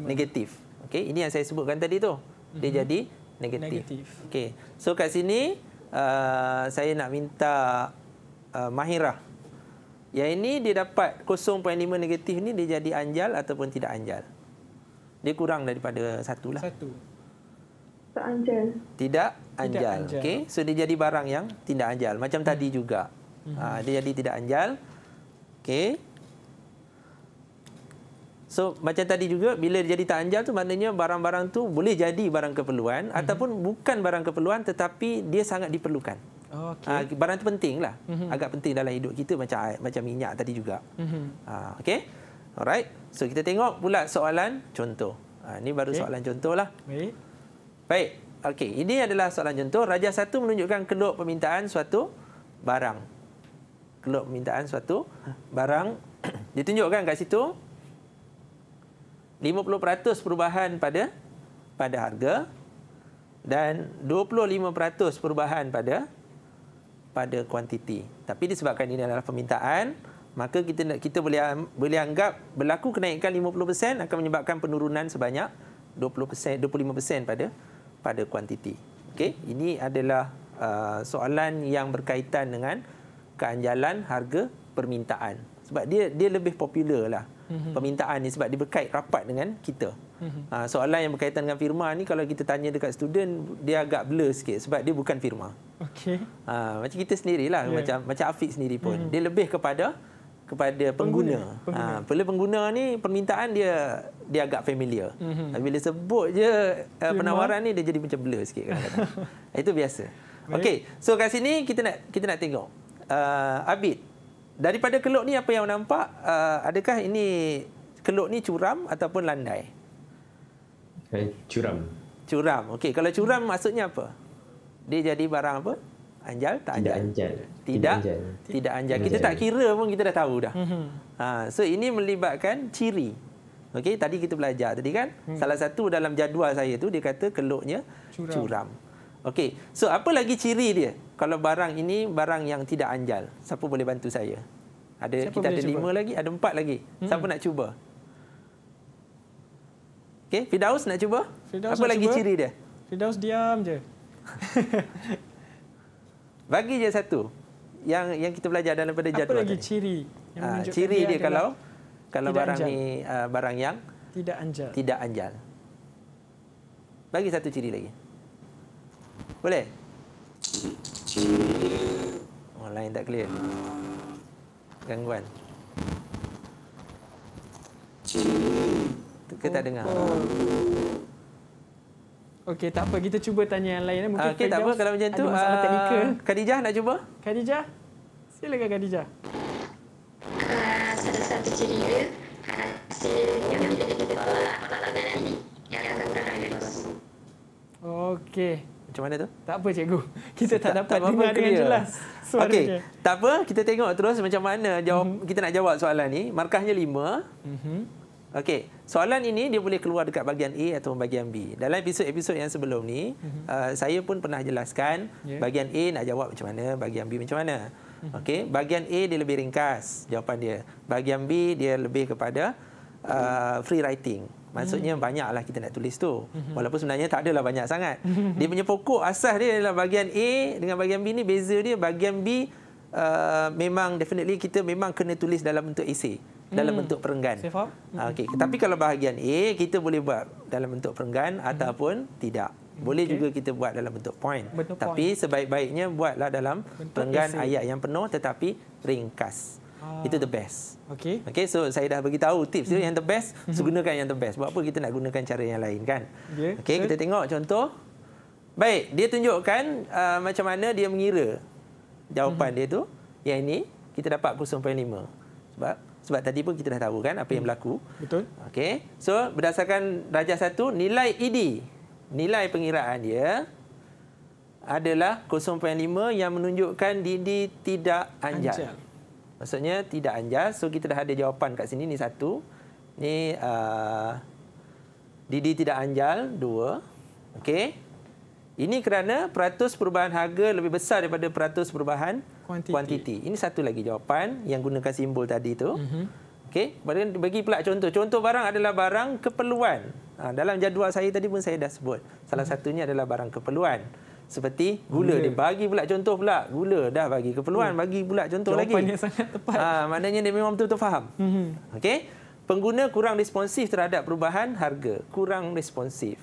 negatif. 5. Okey, ini yang saya sebutkan tadi tu. Dia mm -hmm. jadi negatif. negatif. Okey. So kat sini uh, saya nak minta uh, Mahira. Yang ini dia dapat 0.5 negatif ni dia jadi anjal ataupun tidak anjal. Dia kurang daripada satu lah. Satu. Tak anjal. Tidak anjal. anjal. Okey. So dia jadi barang yang tidak anjal macam mm -hmm. tadi juga. Uh, dia jadi tidak anjal. Okey. So macam tadi juga bila dia jadi tanjal tu maknanya barang-barang tu boleh jadi barang keperluan mm-hmm. ataupun bukan barang keperluan tetapi dia sangat diperlukan. Oh, ah, okay. Barang tu penting lah, mm-hmm. agak penting dalam hidup kita macam air, macam minyak tadi juga. Mm-hmm. Ah, okay, alright. So kita tengok pula soalan contoh. Ah, ini baru okay. soalan contoh lah. Baik. Baik. Okay, ini adalah soalan contoh. Raja satu menunjukkan keluk permintaan suatu barang. Keluk permintaan suatu barang. Ditunjukkan. tunjukkan kat situ. 50% perubahan pada pada harga dan 25% perubahan pada pada kuantiti. Tapi disebabkan ini adalah permintaan, maka kita kita boleh boleh anggap berlaku kenaikan 50% akan menyebabkan penurunan sebanyak 20% 25% pada pada kuantiti. Okey, ini adalah uh, soalan yang berkaitan dengan keanjalan harga permintaan. Sebab dia dia lebih popular lah mm-hmm. permintaan ni sebab dia berkait rapat dengan kita. Mm-hmm. soalan yang berkaitan dengan firma ni kalau kita tanya dekat student dia agak blur sikit sebab dia bukan firma. Okay. Ha, macam kita sendirilah yeah. macam macam Afiq sendiri pun. Mm-hmm. Dia lebih kepada kepada pengguna. pengguna. Ha, pengguna. Ha, pengguna ni permintaan dia dia agak familiar. Mm-hmm. Bila sebut je eh, firma. penawaran ni dia jadi macam blur sikit kadang-kadang. Itu biasa. Okey, so kat sini kita nak kita nak tengok uh, Abid, daripada keluk ni apa yang nampak uh, adakah ini keluk ni curam ataupun landai okay, eh, curam curam okey kalau curam maksudnya apa dia jadi barang apa anjal tak anjal tidak anjal tidak anjal, tidak anjal. kita tak kira pun kita dah tahu dah mhm. ha so ini melibatkan ciri okey tadi kita belajar tadi kan hmm. salah satu dalam jadual saya tu dia kata keluknya curam, curam. Okey. So apa lagi ciri dia? Kalau barang ini barang yang tidak anjal. Siapa boleh bantu saya? Ada siapa kita ada cuba? lima lagi, ada empat lagi. Hmm. Siapa nak cuba? Okey, Fidaus nak cuba? Fidaus apa nak lagi cuba? ciri dia? Fidaus diam je. Bagi je satu. Yang yang kita belajar dalam pada jadual. Apa lagi tadi. ciri? Yang ha, ciri dia, dia kalau kalau barang anjal. ni uh, barang yang tidak anjal. Tidak anjal. Bagi satu ciri lagi. Boleh? Oh, line tak clear. Gangguan. Kita tak dengar. Okey, tak apa. Kita cuba tanya yang lain. Eh, mungkin okay, tak apa. Kalau macam tu, ah, Khadijah nak cuba? Khadijah? Silakan Khadijah. Salah satu ceria hasilnya bila Okey. Macam mana tu? Tak apa cikgu. Kita tak, tak dapat tak dengar dengan jelas suara okay. dia. Tak apa, kita tengok terus macam mana jawab, mm-hmm. kita nak jawab soalan ni. Markahnya lima. Mm-hmm. Okey, soalan ini dia boleh keluar dekat bahagian A atau bahagian B. Dalam episod-episod yang sebelum ni, mm-hmm. uh, saya pun pernah jelaskan yeah. bahagian A nak jawab macam mana, bahagian B macam mana. Mm-hmm. Okey, bahagian A dia lebih ringkas jawapan dia. Bahagian B dia lebih kepada uh, free writing. Maksudnya hmm. banyaklah kita nak tulis tu. Hmm. Walaupun sebenarnya tak adalah banyak sangat. Hmm. Dia punya pokok asas dia adalah bahagian A dengan bahagian B ni beza dia bahagian B uh, memang definitely kita memang kena tulis dalam bentuk esei, hmm. dalam bentuk perenggan. Ah, hmm. Okey, tapi kalau bahagian A kita boleh buat dalam bentuk perenggan hmm. ataupun tidak. Hmm, boleh okay. juga kita buat dalam bentuk point. Bentuk Tapi sebaik-baiknya buatlah dalam bentuk perenggan ayat yang penuh tetapi ringkas. Ah. Itu the best. Okey. Okey, so saya dah bagi tahu tips tu hmm. yang the best, so hmm. gunakan yang the best. Buat apa kita nak gunakan cara yang lain kan? Yeah. Okey, kita tengok contoh. Baik, dia tunjukkan uh, macam mana dia mengira jawapan mm -hmm. dia tu. Yang ini kita dapat 0.5. Sebab sebab tadi pun kita dah tahu kan apa yang hmm. berlaku. Betul. Okey. So, berdasarkan darjah satu, nilai id e nilai pengiraan dia adalah 0.5 yang menunjukkan DD tidak anjal. anjal. Maksudnya tidak anjas. So kita dah ada jawapan kat sini ni satu. Ni uh, Didi tidak anjal dua. Okey. Ini kerana peratus perubahan harga lebih besar daripada peratus perubahan kuantiti. Ini satu lagi jawapan yang gunakan simbol tadi tu. Mhm. Okey. Bagi pula contoh. Contoh barang adalah barang keperluan. Ha, dalam jadual saya tadi pun saya dah sebut. Salah mhm. satunya adalah barang keperluan seperti gula. gula. Dia bagi pula contoh pula. Gula dah bagi keperluan, oh. bagi pula contoh Jawapan lagi. Jawapan yang sangat tepat. Ha, maknanya dia memang betul-betul faham. Mhm. Okey. Pengguna kurang responsif terhadap perubahan harga. Kurang responsif.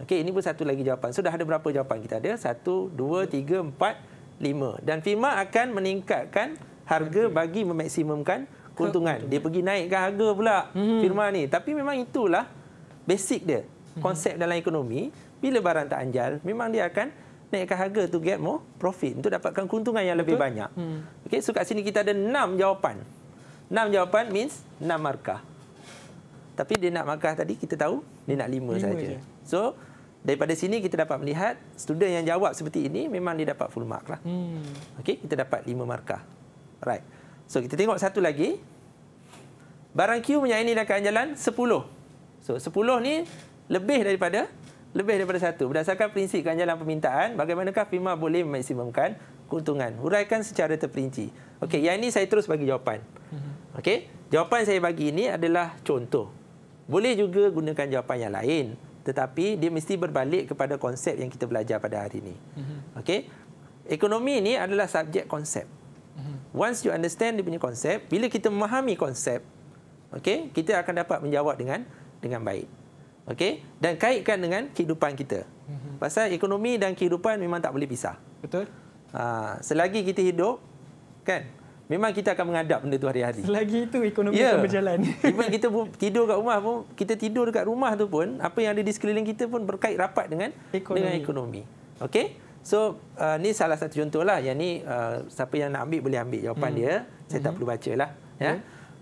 Okey, ini pun satu lagi jawapan. Sudah so, ada berapa jawapan kita ada? Satu, dua, tiga, empat, lima. Dan FIMA akan meningkatkan harga bagi memaksimumkan keuntungan. Dia pergi naikkan harga pula mhm. firma ni. Tapi memang itulah basic dia. Mhm. Konsep dalam ekonomi bila barang tak anjal, memang dia akan naikkan harga to get more profit untuk dapatkan keuntungan yang lebih Betul. banyak. Hmm. Okey, so kat sini kita ada enam jawapan. Enam jawapan means enam markah. Tapi dia nak markah tadi kita tahu dia nak lima, lima saja. So daripada sini kita dapat melihat student yang jawab seperti ini memang dia dapat full mark lah. Hmm. Okey, kita dapat lima markah. Right. So kita tengok satu lagi. Barang Q punya ini nak anjalan 10. So 10 ni lebih daripada lebih daripada satu. Berdasarkan prinsip ganjalan permintaan, bagaimanakah firma boleh memaksimumkan keuntungan? Uraikan secara terperinci. Okey, yang ini saya terus bagi jawapan. Mhm. Okey, jawapan saya bagi ini adalah contoh. Boleh juga gunakan jawapan yang lain. Tetapi dia mesti berbalik kepada konsep yang kita belajar pada hari ini. Mhm. Okey, ekonomi ini adalah subjek konsep. Mhm. Once you understand dia punya konsep, bila kita memahami konsep, okey, kita akan dapat menjawab dengan dengan baik. Okay, dan kaitkan dengan kehidupan kita mhm. pasal ekonomi dan kehidupan memang tak boleh pisah betul ha, selagi kita hidup kan memang kita akan menghadap benda tu hari-hari selagi itu ekonomi yeah. akan berjalan even kita pun tidur kat rumah pun kita tidur dekat rumah tu pun apa yang ada di sekeliling kita pun berkait rapat dengan ekonomi. dengan ekonomi okey So uh, ni salah satu contoh lah. Yang ni uh, siapa yang nak ambil boleh ambil jawapan mm. dia. Saya hmm tak perlu bacalah. Ya. Yeah. Yeah.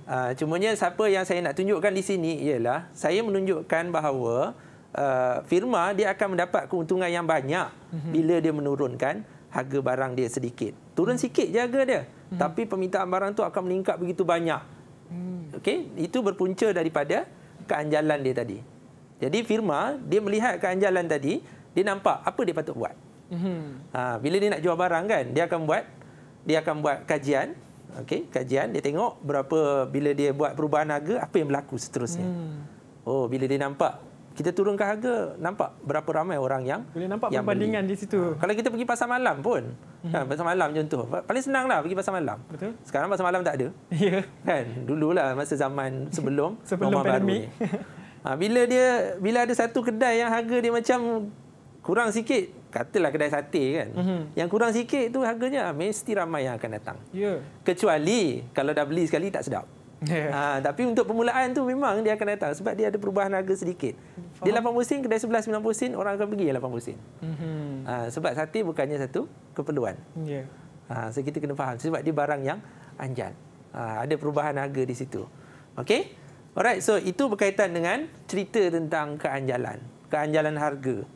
Uh, cumanya siapa yang saya nak tunjukkan di sini ialah saya menunjukkan bahawa uh, firma dia akan mendapat keuntungan yang banyak mhm. bila dia menurunkan harga barang dia sedikit. Turun mhm. sikit je harga dia. Hmm. Tapi permintaan barang tu akan meningkat begitu banyak. Hmm. Okey, itu berpunca daripada keanjalan dia tadi. Jadi firma dia melihat keanjalan tadi, dia nampak apa dia patut buat. Hmm. Ha, bila dia nak jual barang kan, dia akan buat dia akan buat kajian, okey kajian dia tengok berapa bila dia buat perubahan harga apa yang berlaku seterusnya hmm. oh bila dia nampak kita turunkan harga nampak berapa ramai orang yang boleh nampak yang perbandingan beli. di situ ah, kalau kita pergi pasar malam pun hmm. kan pasar malam contoh paling senanglah pergi pasar malam betul sekarang pasar malam tak ada ya yeah. kan dululah masa zaman sebelum sebelum pandemik ha, bila dia bila ada satu kedai yang harga dia macam kurang sikit katalah kedai sate kan. Mm-hmm. Yang kurang sikit tu harganya mesti ramai yang akan datang. Yeah. Kecuali kalau dah beli sekali tak sedap. Yeah. Ha, tapi untuk permulaan tu memang dia akan datang sebab dia ada perubahan harga sedikit. Di Dia 80 sen, kedai sebelah 90 sen, orang akan pergi 80 sen. Mm-hmm. Ha, sebab sate bukannya satu keperluan. Yeah. Ha, so kita kena faham sebab dia barang yang anjan. Ha, ada perubahan harga di situ. Okey? Alright, so itu berkaitan dengan cerita tentang keanjalan. Keanjalan harga.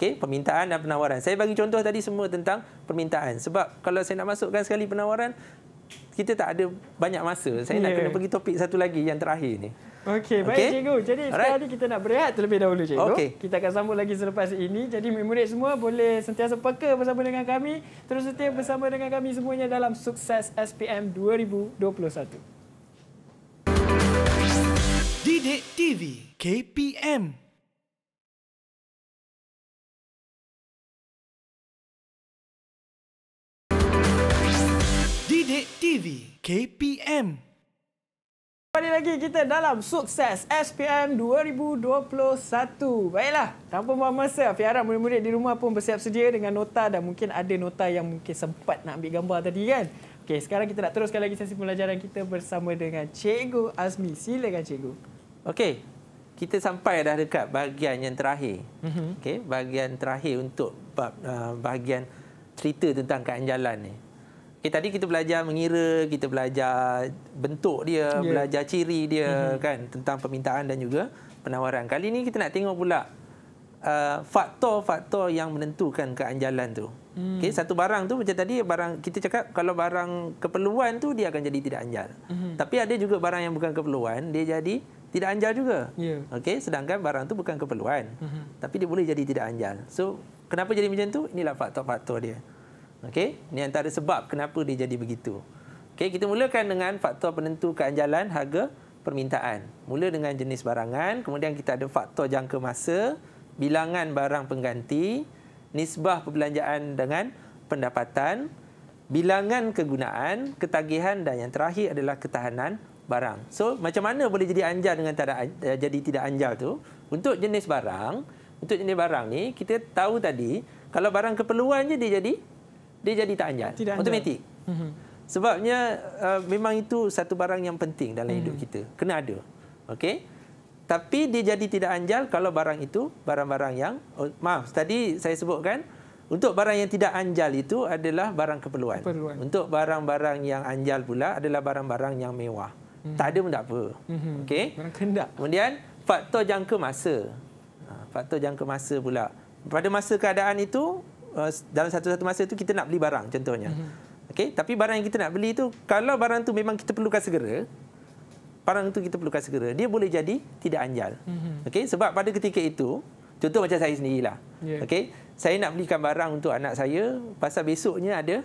Okey, permintaan dan penawaran. Saya bagi contoh tadi semua tentang permintaan. Sebab kalau saya nak masukkan sekali penawaran, kita tak ada banyak masa. Saya yeah. nak ya. kena pergi topik satu lagi yang terakhir ni. Okey, baik cikgu. Jadi Alright. sekarang ni kita nak berehat terlebih dahulu cikgu. Okay. Kita akan sambung lagi selepas ini. Jadi murid-murid semua boleh sentiasa peka bersama dengan kami. Terus setia bersama dengan kami semuanya dalam sukses SPM 2021. Didik TV KPM TV KPM Kembali lagi kita dalam sukses SPM 2021. Baiklah, tanpa buang masa, Fiara murid-murid di rumah pun bersiap sedia dengan nota dan mungkin ada nota yang mungkin sempat nak ambil gambar tadi kan? Okey, sekarang kita nak teruskan lagi sesi pembelajaran kita bersama dengan Cikgu Azmi. Silakan Cikgu. Okey, kita sampai dah dekat bahagian yang terakhir. Mhm. Okey, bahagian terakhir untuk bab uh, bahagian cerita tentang keanjalan ni. Okay, eh, tadi kita belajar mengira, kita belajar bentuk dia, yeah. belajar ciri dia mm-hmm. kan tentang permintaan dan juga penawaran. Kali ini kita nak tengok pula uh, faktor-faktor yang menentukan keanjalan tu. Mm. Okay, satu barang tu macam tadi barang kita cakap kalau barang keperluan tu dia akan jadi tidak anjal. Mm-hmm. Tapi ada juga barang yang bukan keperluan dia jadi tidak anjal juga. Yeah. Okay, sedangkan barang tu bukan keperluan mm-hmm. tapi dia boleh jadi tidak anjal. So kenapa jadi macam tu? Inilah faktor-faktor dia. Okey, ini antara sebab kenapa dia jadi begitu. Okey, kita mulakan dengan faktor penentu keanjalan harga permintaan. Mula dengan jenis barangan, kemudian kita ada faktor jangka masa, bilangan barang pengganti, nisbah perbelanjaan dengan pendapatan, bilangan kegunaan, ketagihan dan yang terakhir adalah ketahanan barang. So, macam mana boleh jadi anjal dengan tidak eh, jadi tidak anjal tu? Untuk jenis barang, untuk jenis barang ni kita tahu tadi kalau barang keperluan je dia jadi dia jadi tak anjal. Tidak anjal. Automatik. Mhm. Sebabnya uh, memang itu satu barang yang penting dalam hmm. hidup mhm. kita. Kena ada. Okey. Tapi dia jadi tidak anjal kalau barang itu barang-barang yang oh, maaf tadi saya sebutkan untuk barang yang tidak anjal itu adalah barang keperluan. keperluan. Untuk barang-barang yang anjal pula adalah barang-barang yang mewah. Hmm. Tak ada pun tak apa. Hmm. Okey. Barang kendak. Kemudian faktor jangka masa. Ha, faktor jangka masa pula. Pada masa keadaan itu Uh, dalam satu-satu masa itu kita nak beli barang contohnya. Mhm. Okey, tapi barang yang kita nak beli itu, kalau barang itu memang kita perlukan segera, barang itu kita perlukan segera, dia boleh jadi tidak anjal. Mhm. Okey, sebab pada ketika itu, contoh macam saya sendirilah. Ya. Okey, saya nak belikan barang untuk anak saya pasal besoknya ada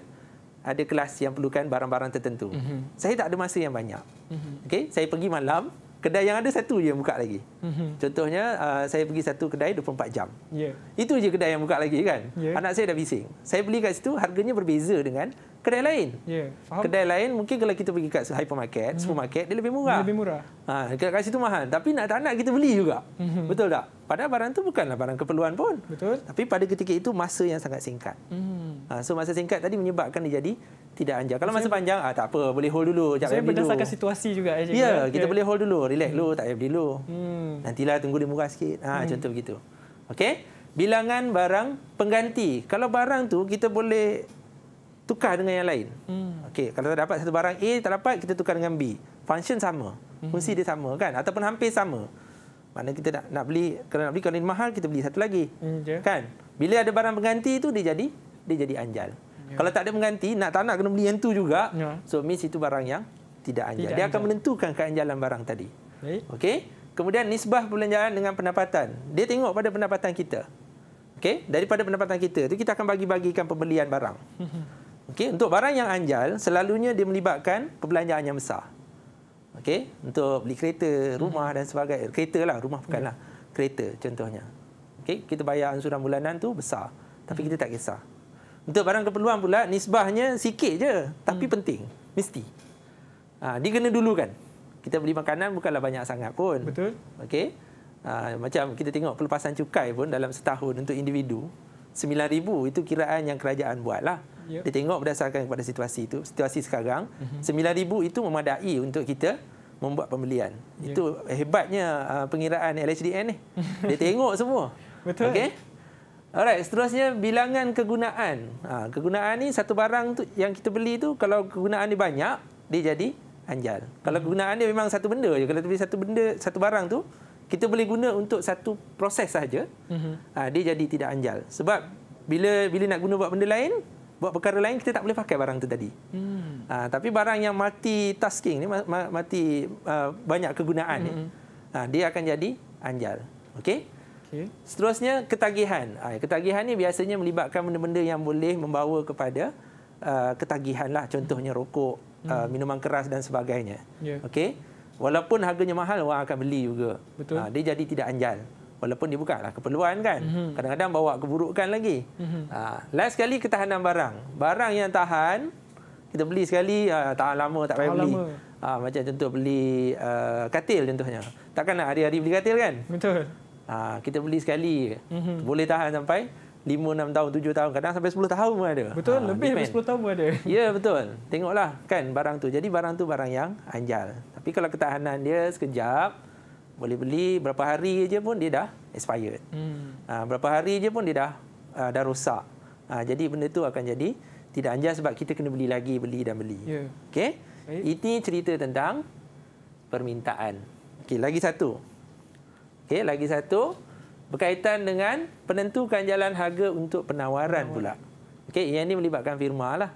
ada kelas yang perlukan barang-barang tertentu. Mm-hmm. Saya tak ada masa yang banyak. Mm-hmm. Okey, saya pergi malam, Kedai yang ada satu je yang buka lagi. Mm-hmm. Contohnya uh, saya pergi satu kedai 24 jam. Yeah. Itu je kedai yang buka lagi kan. Yeah. Anak saya dah bising. Saya beli kat situ harganya berbeza dengan kedai lain. Ya, Kedai lain mungkin kalau kita pergi kat hypermarket, hmm. supermarket dia lebih murah. Lebih murah. Ha, kat, kat situ mahal, tapi nak tak nak kita beli juga. Hmm. Betul tak? Padahal barang tu bukanlah barang keperluan pun. Betul. Tapi pada ketika itu masa yang sangat singkat. Hmm. Ha, so masa singkat tadi menyebabkan dia jadi tidak anjak. Kalau masa panjang, ah, tak apa, boleh hold dulu. Jangan saya berdasarkan dulu. situasi juga. Eh, ya, yeah, kita yeah. boleh hold dulu. Relax dulu, hmm. tak payah beli dulu. Hmm. Nantilah tunggu dia murah sikit. Ha, hmm. Contoh begitu. Okey? Bilangan barang pengganti. Kalau barang tu kita boleh tukar dengan yang lain. Hmm. Okey, kalau tak dapat satu barang A tak dapat kita tukar dengan B. Function sama. Hmm. Fungsi dia sama kan ataupun hampir sama. Mana kita nak nak beli kalau nak beli kalau ini mahal kita beli satu lagi. Hmm, ya. kan? Bila ada barang pengganti itu dia jadi dia jadi anjal. Ya. Kalau tak ada pengganti nak tak nak kena beli yang tu juga. Ya. So means itu barang yang tidak anjal. Tidak dia akan anjal. menentukan keanjalan barang tadi. Okey. Kemudian nisbah perbelanjaan dengan pendapatan. Dia tengok pada pendapatan kita. Okey, daripada pendapatan kita itu kita akan bagi-bagikan pembelian barang. Hmm, hmm. Okey, untuk barang yang anjal selalunya dia melibatkan perbelanjaan yang besar. Okey, untuk beli kereta, rumah dan sebagainya. Kereta lah, rumah bukanlah. Kereta contohnya. Okey, kita bayar ansuran bulanan tu besar, tapi kita tak kisah. Untuk barang keperluan pula nisbahnya sikit je, tapi hmm. penting, mesti. Ha, dia kena dulu kan. Kita beli makanan bukanlah banyak sangat pun. Betul. Okey. Ha, macam kita tengok pelepasan cukai pun dalam setahun untuk individu 9000 itu kiraan yang kerajaan buat lah yep. Ya. dia tengok berdasarkan kepada situasi itu situasi sekarang mm-hmm. itu memadai untuk kita membuat pembelian yep. Ya. itu hebatnya uh, pengiraan LHDN ni dia tengok semua betul okay, alright seterusnya bilangan kegunaan ha, kegunaan ini satu barang tu yang kita beli itu kalau kegunaan dia banyak dia jadi anjal hmm kalau mhm. kegunaan dia memang satu benda je kalau kita beli satu benda satu barang tu kita boleh guna untuk satu proses saja. hmm Ha, dia jadi tidak anjal. Sebab bila bila nak guna buat benda lain, buat perkara lain kita tak boleh pakai barang tu tadi. Hmm. Ha, tapi barang yang tasking ni mati uh, banyak kegunaan hmm. ni. Ah, ha, dia akan jadi anjal. Okey? Okey. Seterusnya ketagihan. Ha, ketagihan ni biasanya melibatkan benda-benda yang boleh membawa kepada uh, ketagihan lah. contohnya rokok, hmm. uh, minuman keras dan sebagainya. Yeah. Okey? Walaupun harganya mahal orang akan beli juga. Ha, dia jadi tidak anjal walaupun dia bukanlah keperluan kan. Mhm. Kadang-kadang bawa keburukan lagi. Mhm. Ha, last sekali ketahanan barang. Barang yang tahan, kita beli sekali, ha, tahan lama tak payah beli. Ha, macam contoh beli uh, katil contohnya. Takkan nak hari-hari beli katil kan? Betul. Ha, kita beli sekali, mm-hmm. boleh tahan sampai 5, 6 tahun, 7 tahun. Kadang sampai 10 tahun pun ada. Betul, ha, lebih depend. dari 10 tahun pun ada. Ya, betul. Tengoklah kan barang tu. Jadi barang tu barang yang anjal. Tapi kalau ketahanan dia sekejap, boleh beli berapa hari aja pun dia dah expired. Hmm. Ah, berapa hari aja pun dia dah ah, dah rosak. Ah, jadi benda tu akan jadi tidak anjas sebab kita kena beli lagi beli dan beli. Yeah. Okay, ini cerita tentang permintaan. Okay, lagi satu. Okay, lagi satu berkaitan dengan penentukan jalan harga untuk penawaran, penawaran. pula. Okay, yang ini melibatkan firma lah.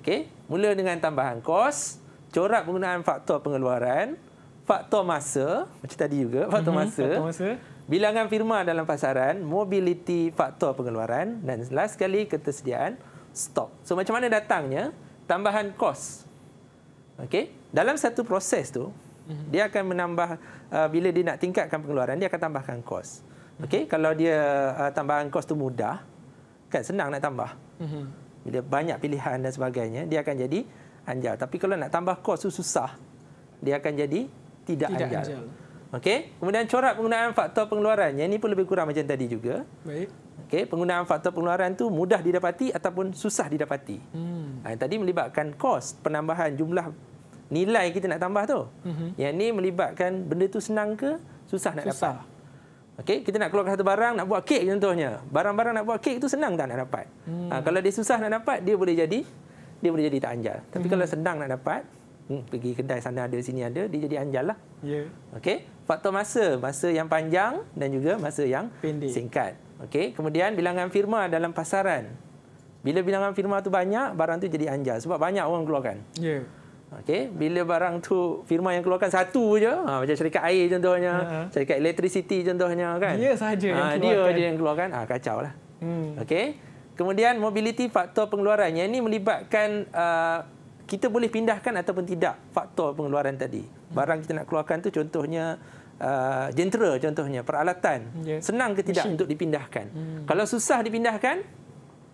Okay, mula dengan tambahan kos, corak penggunaan faktor pengeluaran faktor masa macam tadi juga faktor mm-hmm. masa faktor masa bilangan firma dalam pasaran mobility faktor pengeluaran dan last sekali ketersediaan stok so macam mana datangnya tambahan kos okey dalam satu proses tu mm-hmm. dia akan menambah uh, bila dia nak tingkatkan pengeluaran dia akan tambahkan kos okey mm-hmm. kalau dia uh, tambahan kos tu mudah kan senang nak tambah mm-hmm. bila banyak pilihan dan sebagainya dia akan jadi anjal tapi kalau nak tambah kos tu susah dia akan jadi tidak, tidak anjal. anjal. Okey. Kemudian corak penggunaan faktor pengeluaran. Yang ini pun lebih kurang macam tadi juga. Baik. Okey, penggunaan faktor pengeluaran tu mudah didapati ataupun susah didapati. Hmm. Ah, yang tadi melibatkan kos, penambahan jumlah nilai kita nak tambah tu. Hmm. Yang ini melibatkan benda tu senang ke susah nak susah. dapat. Okey, kita nak keluarkan satu barang, nak buat kek contohnya. Barang-barang nak buat kek itu senang tak nak dapat. Hmm. Ha, kalau dia susah nak dapat, dia boleh jadi dia boleh jadi tak anjal. Tapi hmm. kalau senang nak dapat, hmm, pergi kedai sana ada sini ada dia jadi anjal lah. Ya. Yeah. Okey. Faktor masa, masa yang panjang dan juga masa yang pendek. Singkat. Okey. Kemudian bilangan firma dalam pasaran. Bila bilangan firma tu banyak, barang tu jadi anjal sebab banyak orang keluarkan. Ya. Yeah. Okey, bila barang tu firma yang keluarkan satu je, ha, macam syarikat air contohnya, ha. ha. syarikat elektrisiti contohnya kan. Dia ya, saja ha, yang keluarkan. Dia yang keluarkan, ha, kacau lah. Hmm. Okey. Kemudian mobiliti faktor pengeluaran. Yang ini melibatkan uh, kita boleh pindahkan ataupun tidak faktor pengeluaran tadi. Barang kita nak keluarkan tu contohnya Uh, jentera contohnya peralatan yeah. senang ke tidak Machine. untuk dipindahkan hmm. kalau susah dipindahkan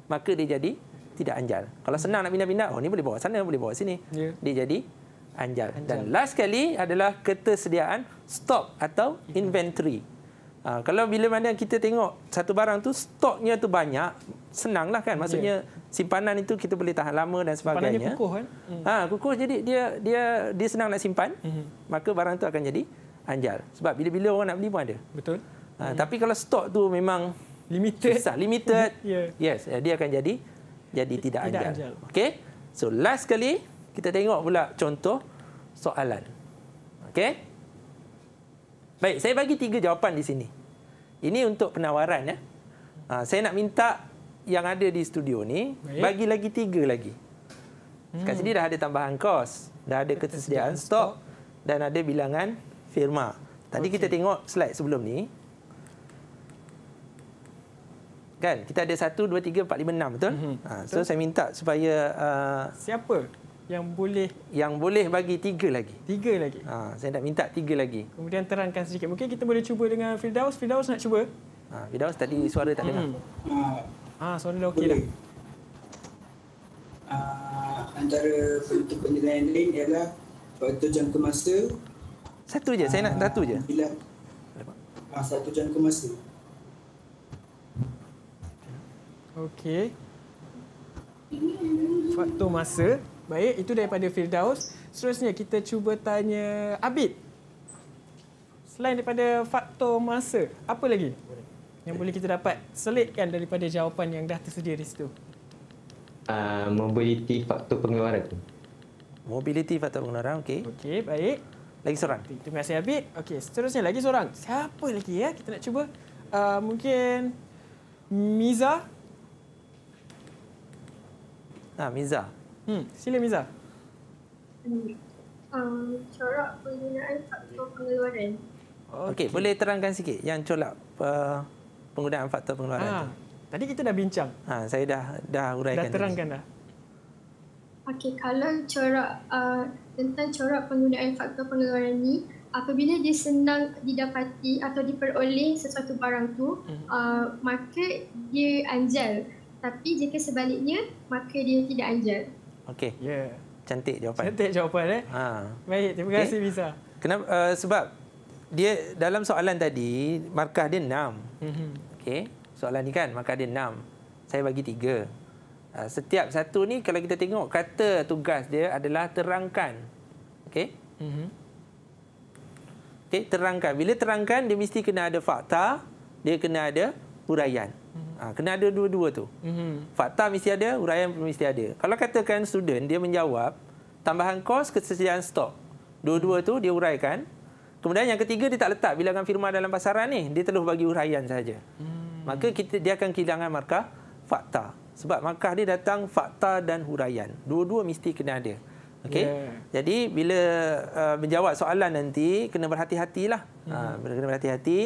maka dia jadi tidak anjal kalau senang nak pindah-pindah oh ni boleh bawa sana boleh bawa sini yeah. dia jadi anjal. anjal dan last sekali adalah ketersediaan stok atau hmm. inventory hmm. Ha, kalau bila mana kita tengok satu barang tu stoknya tu banyak, senanglah kan. Maksudnya yeah. simpanan itu kita boleh tahan lama dan sebagainya. Simpanannya kukuh kan? Ha, hmm. kukuh jadi dia dia dia senang nak simpan, hmm. maka barang tu akan jadi anjal. Sebab bila-bila orang nak beli pun ada. Betul. Ha, hmm. Tapi kalau stok tu memang limited. Susah, limited. yeah. Yes, eh, dia akan jadi jadi tidak, tidak anjal. anjal. Okey. So last kali kita tengok pula contoh soalan. Okey. Baik, saya bagi tiga jawapan di sini. Ini untuk penawaran ya. Ha, saya nak minta yang ada di studio ni Baik. bagi lagi tiga lagi. Hmm. Kat sini dah ada tambahan kos, dah ada ketersediaan stok dan ada bilangan firma. Tadi okay. kita tengok slide sebelum ni. Kan? Kita ada 1 2 3 4 5 6 betul? Mm-hmm. Ha, so betul. saya minta supaya uh, siapa yang boleh yang boleh bagi tiga lagi. Tiga lagi. Ha, saya nak minta tiga lagi. Kemudian terangkan sedikit. Mungkin kita boleh cuba dengan Firdaus. Firdaus nak cuba. Ha, Firdaus tadi suara tak dengar. Ha, ha suara dah okey dah. Uh, antara faktor penilaian lain ialah faktor jangka masa. Satu je, uh, saya nak ah, satu je. Bila uh, satu ke masa. Okey. Waktu masa. Baik, itu daripada Firdaus. Seterusnya kita cuba tanya Abid. Selain daripada faktor masa, apa lagi yang boleh kita dapat selitkan daripada jawapan yang dah tersedia di situ? Uh, ah, mobility faktor pengeluaran. Mobility faktor pengeluaran, okey. Okey, baik. Lagi seorang. Terima kasih Abid. Okey, seterusnya lagi seorang. Siapa lagi ya? Kita nak cuba. Uh, mungkin Miza. Ah, Miza. Hmm, sila Miza. Hmm. Um, corak penggunaan faktor pengeluaran. Okey, okay, boleh terangkan sikit yang colak uh, penggunaan faktor pengeluaran ha, tu. Tadi kita dah bincang. Ha, saya dah dah uraikan. Dah terangkan dah. Okey, kalau corak uh, tentang corak penggunaan faktor pengeluaran ni, apabila dia senang didapati atau diperoleh sesuatu barang tu, hmm. uh, maka dia anjal. Tapi jika sebaliknya, maka dia tidak anjal. Okey. Ya. Yeah. Cantik jawapan. Cantik jawapan eh. Ha. Baik, terima kasih okay. Bisa. Kenapa uh, sebab dia dalam soalan tadi markah dia 6. Mhm. Okey. Soalan ni kan markah dia 6. Saya bagi 3. Uh, ah, setiap satu ni kalau kita tengok kata tugas dia adalah terangkan. Okey. Mhm. Okey, terangkan. Bila terangkan dia mesti kena ada fakta, dia kena ada huraian. Mhm. Ha, kena ada dua-dua tu. Mm-hmm. Fakta mesti ada, huraian mesti ada. Kalau katakan student dia menjawab tambahan kos kesediaan stok. Dua-dua tu dia uraikan Kemudian yang ketiga dia tak letak bilangan firma dalam pasaran ni, dia terus bagi huraian saja. Mm-hmm. Maka kita dia akan kehilangan markah fakta. Sebab markah dia datang fakta dan huraian. Dua-dua mesti kena ada. Okay Yeah. Jadi bila uh, menjawab soalan nanti kena berhati-hatilah. Hmm. Ha, mm-hmm. kena berhati-hati,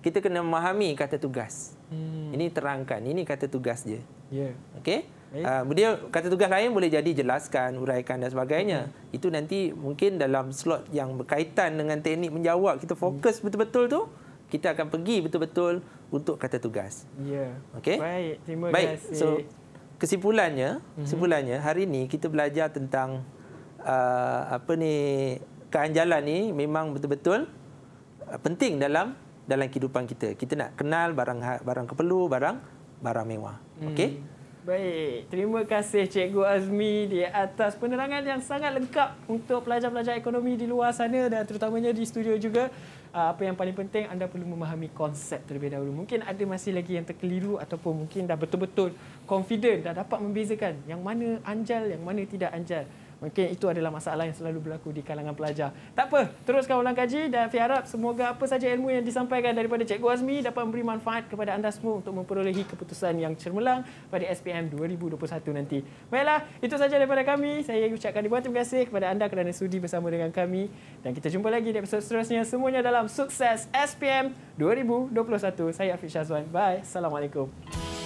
kita kena memahami kata tugas. Hmm. Ini terangkan, ini kata tugas dia. Yeah. Okey? Uh, dia kata tugas lain boleh jadi jelaskan, uraikan dan sebagainya. Hmm. Itu nanti mungkin dalam slot yang berkaitan dengan teknik menjawab kita fokus hmm. betul-betul tu, kita akan pergi betul-betul untuk kata tugas. Ya. Yeah. Okey? Baik, terima kasih. Baik. So kesimpulannya, hmm. kesimpulannya hari ini kita belajar tentang uh, apa ni keanjalan ni memang betul-betul ah, penting dalam dalam kehidupan kita. Kita nak kenal barang ha- barang keperlu, barang barang mewah. Hmm. Okey? Baik, terima kasih Cikgu Azmi di atas penerangan yang sangat lengkap untuk pelajar-pelajar ekonomi di luar sana dan terutamanya di studio juga. Ah, apa yang paling penting anda perlu memahami konsep terlebih dahulu. Mungkin ada masih lagi yang terkeliru ataupun mungkin dah betul-betul confident dah dapat membezakan yang mana anjal yang mana tidak anjal. Mungkin itu adalah masalah yang selalu berlaku di kalangan pelajar. Tak apa, teruskan ulang kaji dan saya harap semoga apa saja ilmu yang disampaikan daripada Cikgu Azmi dapat memberi manfaat kepada anda semua untuk memperolehi keputusan yang cermelang pada SPM 2021 nanti. Baiklah, itu saja daripada kami. Saya ucapkan ribuan terima kasih kepada anda kerana sudi bersama dengan kami. Dan kita jumpa lagi di episod seterusnya. Semuanya dalam sukses SPM 2021. Saya Afiq Syazwan. Bye. Assalamualaikum.